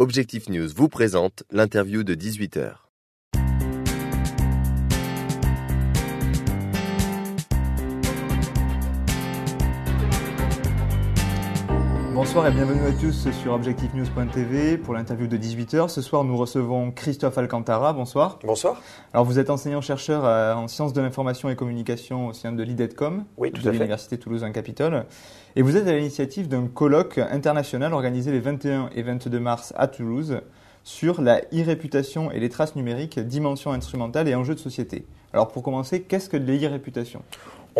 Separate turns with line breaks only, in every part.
Objectif News vous présente l'interview de 18h.
Bonsoir et bienvenue à tous sur News.TV pour l'interview de 18h. Ce soir, nous recevons Christophe Alcantara. Bonsoir. Bonsoir. Alors, vous êtes enseignant-chercheur euh, en sciences de l'information et communication au sein de l'IDEDCOM. de l'Université Toulouse-Capitole. en Et vous êtes à l'initiative d'un colloque international organisé les 21 et 22 mars à Toulouse sur la e-réputation et les traces numériques, dimension instrumentale et enjeux de société. Alors pour commencer, qu'est-ce que l'e-réputation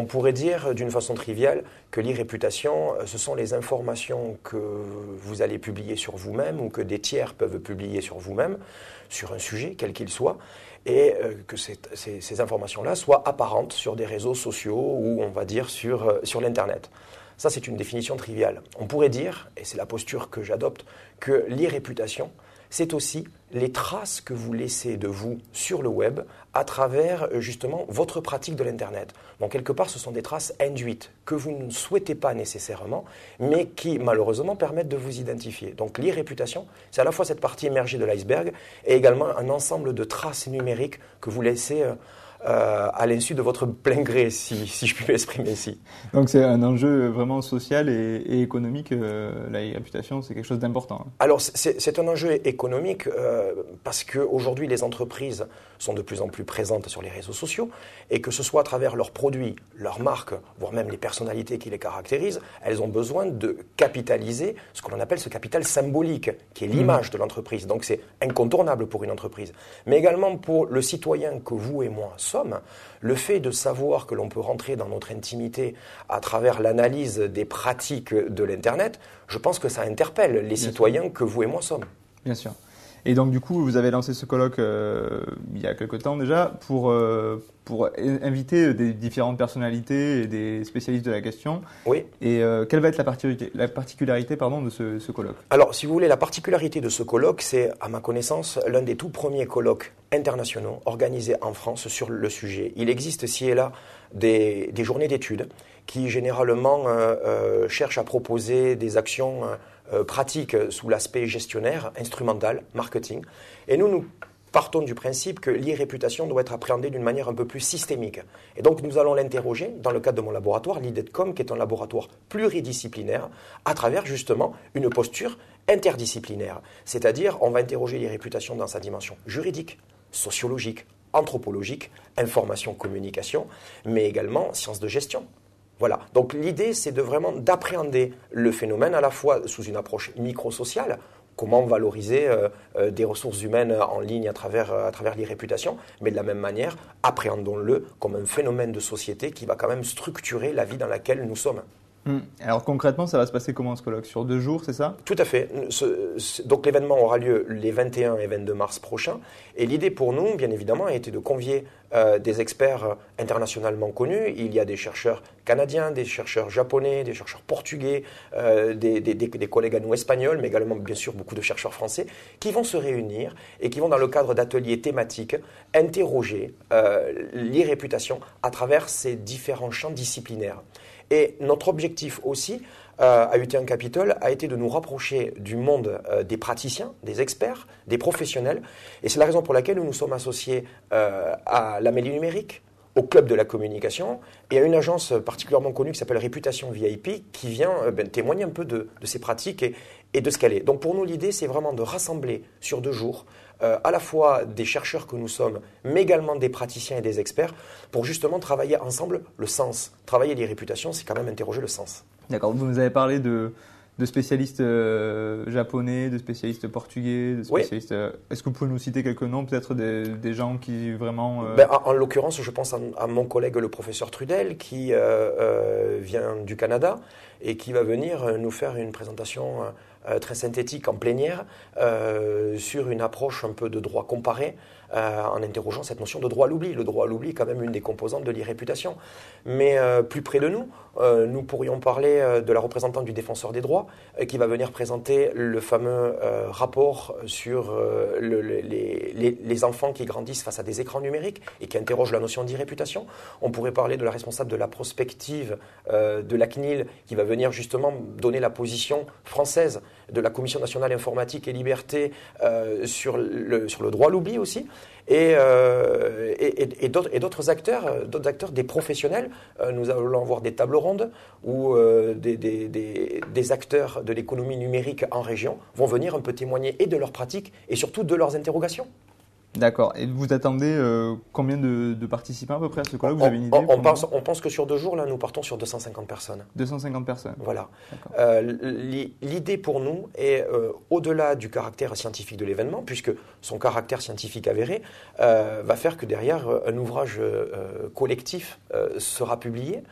on pourrait dire euh, d'une façon triviale que l'irréputation, euh, ce sont les informations que vous allez publier sur vous-même ou que des tiers peuvent publier sur vous-même, sur un sujet, quel qu'il soit, et euh, que ces, informations-là soient apparentes sur des réseaux sociaux ou on va dire sur, sur l'Internet. Ça, c'est une définition triviale. On pourrait dire, et c'est la posture que j'adopte, que l'irréputation, c'est aussi les traces que vous laissez de vous sur le web à travers euh, justement votre pratique de l'Internet. Donc quelque part, ce sont des traces induites que vous ne souhaitez pas nécessairement, mais qui malheureusement permettent de vous identifier. Donc l'irréputation, c'est à la fois cette partie émergée de l'iceberg et également un ensemble de traces numériques que vous laissez... Euh, euh, à l'insu de votre plein gré, si, si je puis m'exprimer ainsi.
Donc c'est un enjeu vraiment social et, économique, euh, la réputation, c'est quelque chose d'important.
Alors c'est un enjeu économique euh, parce qu'aujourd'hui les entreprises sont de plus en plus présentes sur les réseaux sociaux et que ce soit à travers leurs produits, leurs marques, voire même les personnalités qui les caractérisent, elles ont besoin de capitaliser ce qu'on appelle ce capital symbolique, qui est mmh. l'image de l'entreprise. Donc c'est incontournable pour une entreprise, mais également pour le citoyen que vous et moi Somme, le fait de savoir que l'on peut rentrer dans notre intimité à travers l'analyse des pratiques de l'Internet, je pense que ça interpelle les citoyens que vous et moi sommes.
Bien sûr. Et donc du coup, vous avez lancé ce colloque euh, il y a quelque temps déjà pour, euh, pour inviter des différentes personnalités et des spécialistes de la question. Oui. Et euh, quelle va être la particularité, la particularité pardon, de ce, ce colloque
Alors, si vous voulez, la particularité de ce colloque, c'est, à ma connaissance, l'un des tout premiers colloques internationaux organisés en France sur le sujet. Il existe ci et là des, des journées d'études qui, généralement, cherchent à proposer des actions euh, pratique sous l'aspect gestionnaire, instrumental, marketing. Et nous, nous partons du principe que l'irréputation doit être appréhendée d'une manière un peu plus systémique. Et donc nous allons l'interroger, dans le cadre de mon laboratoire, l'IDETCOM, qui est un laboratoire pluridisciplinaire, à travers justement une posture interdisciplinaire. C'est-à-dire, on va interroger l'irréputation dans sa dimension juridique, sociologique, anthropologique, information, communication, mais également sciences de gestion, voilà. Donc l'idée, c'est vraiment d'appréhender le phénomène à la fois sous une approche microsociale, comment valoriser euh, euh, des ressources humaines en ligne euh, à travers, les réputations, mais de la même manière, appréhendons-le comme un phénomène de société qui va quand même structurer la vie dans laquelle
nous sommes. Hum. Alors concrètement, ça va se passer comment ce colloque Sur deux jours, c'est ça
Tout à fait. donc l'événement aura lieu les 21 et 22 mars prochains. Et l'idée pour nous, bien évidemment, a été de convier euh, des experts euh, internationalement connus. Il y a des chercheurs canadiens, des chercheurs japonais, des chercheurs portugais, euh, des, collègues à nous espagnols, mais également bien sûr beaucoup de chercheurs français, qui vont se réunir et qui vont, dans le cadre d'ateliers thématiques, interroger les réputations à travers ces différents champs disciplinaires. Et notre objectif aussi euh, à UT1 Capital a été de nous rapprocher du monde euh, des praticiens, des experts, des professionnels. Et c'est la raison pour laquelle nous nous sommes associés à euh, à l'Amélie numérique, au club de la communication et à une agence particulièrement connue qui s'appelle Réputation VIP qui vient ben, témoigner un peu de, ces pratiques et, et de ce qu'elle est. Donc pour nous, l'idée, c'est vraiment de rassembler sur deux jours euh, à la fois des chercheurs que nous sommes, mais également des praticiens et des experts, pour justement travailler ensemble le sens. Travailler les réputations, c'est quand même interroger le sens.
D'accord, vous nous avez parlé de, spécialistes euh, japonais, de spécialistes portugais, de spécialistes. Euh, est-ce que vous pouvez nous citer quelques noms, peut-être des, gens qui vraiment. Ben,
en, l'occurrence, je pense à, à, mon collègue le professeur Trudel, qui vient du Canada et qui va venir nous faire une présentation euh, très synthétique en plénière euh, sur une approche un peu de droit comparé euh, en interrogeant cette notion de droit à l'oubli. Le droit à l'oubli est quand même une des composantes de l'irréputation. Mais plus près de nous, nous pourrions parler de la représentante du défenseur des droits qui va venir présenter le fameux rapport sur les, les, enfants qui grandissent face à des écrans numériques et qui interroge la notion d'irréputation. On pourrait parler de la responsable de la prospective de la CNIL qui va venir justement donner la position française de la Commission nationale informatique et liberté euh, sur, le, droit à l'oubli aussi, et, euh, d'autres acteurs, euh, d'autres acteurs, des professionnels. nous allons avoir des tables rondes où des, des, acteurs de l'économie numérique en région vont venir un peu témoigner et de leurs pratiques et surtout de leurs interrogations.
D'accord. Et vous attendez euh, combien de, participants à peu près à ce colloque Vous on, avez une idée on,
pense, que sur deux jours, là, nous partons sur 250 personnes.
250 personnes.
Voilà. Euh, l'idée pour nous est, euh, au-delà du caractère scientifique de l'événement, puisque son caractère scientifique avéré va faire que derrière, un ouvrage collectif sera publié,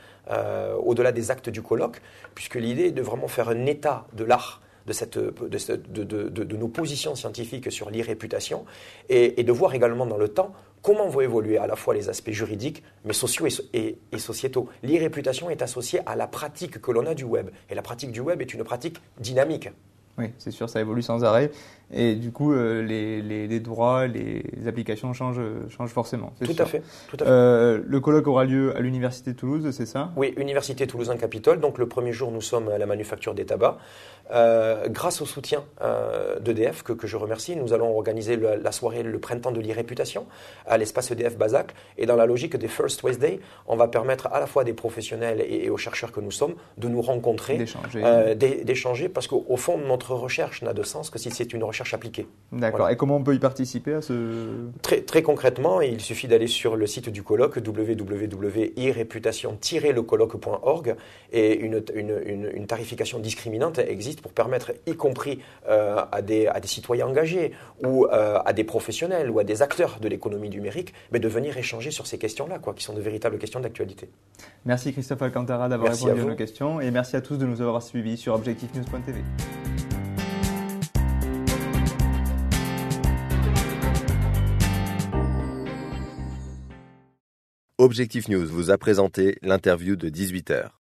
au-delà des actes du colloque, puisque l'idée est de vraiment faire un état de l'art de, nos positions scientifiques sur l'irréputation et, de voir également dans le temps comment vont évoluer à la fois les aspects juridiques, mais sociaux et sociétaux. L'irréputation est associée à la pratique que l'on a du web. Et la pratique du web est une pratique dynamique.
Oui, c'est sûr, ça évolue sans arrêt. Et du coup, euh, les, les, droits, les applications changent, changent forcément. Tout à fait. Tout à fait. Euh, le colloque aura lieu à l'Université Toulouse, c'est ça Oui,
Université en capitole Donc le premier jour, nous sommes à la manufacture des tabacs. Euh, grâce au soutien d'EDF, que, que, je remercie, nous allons organiser la, soirée Le Printemps de l'Irréputation à l'espace EDF Bazac. Et dans la logique des First Wednesday, on va permettre à la fois des professionnels et, et aux chercheurs que nous sommes de nous rencontrer, d'échanger, parce qu'au fond, notre recherche n'a de sens que si c'est une recherche
D'accord. Et comment on peut y participer à ce Très, très concrètement, il suffit
d'aller sur le site du colloque wwwireputation lecolloqueorg et une, une, une, une, tarification discriminante existe pour permettre, y compris euh, à, des, à, des, citoyens engagés ou euh, à des professionnels ou à des acteurs de l'économie numérique, mais de venir échanger sur ces questions-là, quoi, qui sont de véritables questions d'actualité.
Merci Christophe Alcantara d'avoir répondu à, nos questions et merci à tous de nous avoir suivis sur News.tv. Objectif News vous a présenté l'interview de 18h.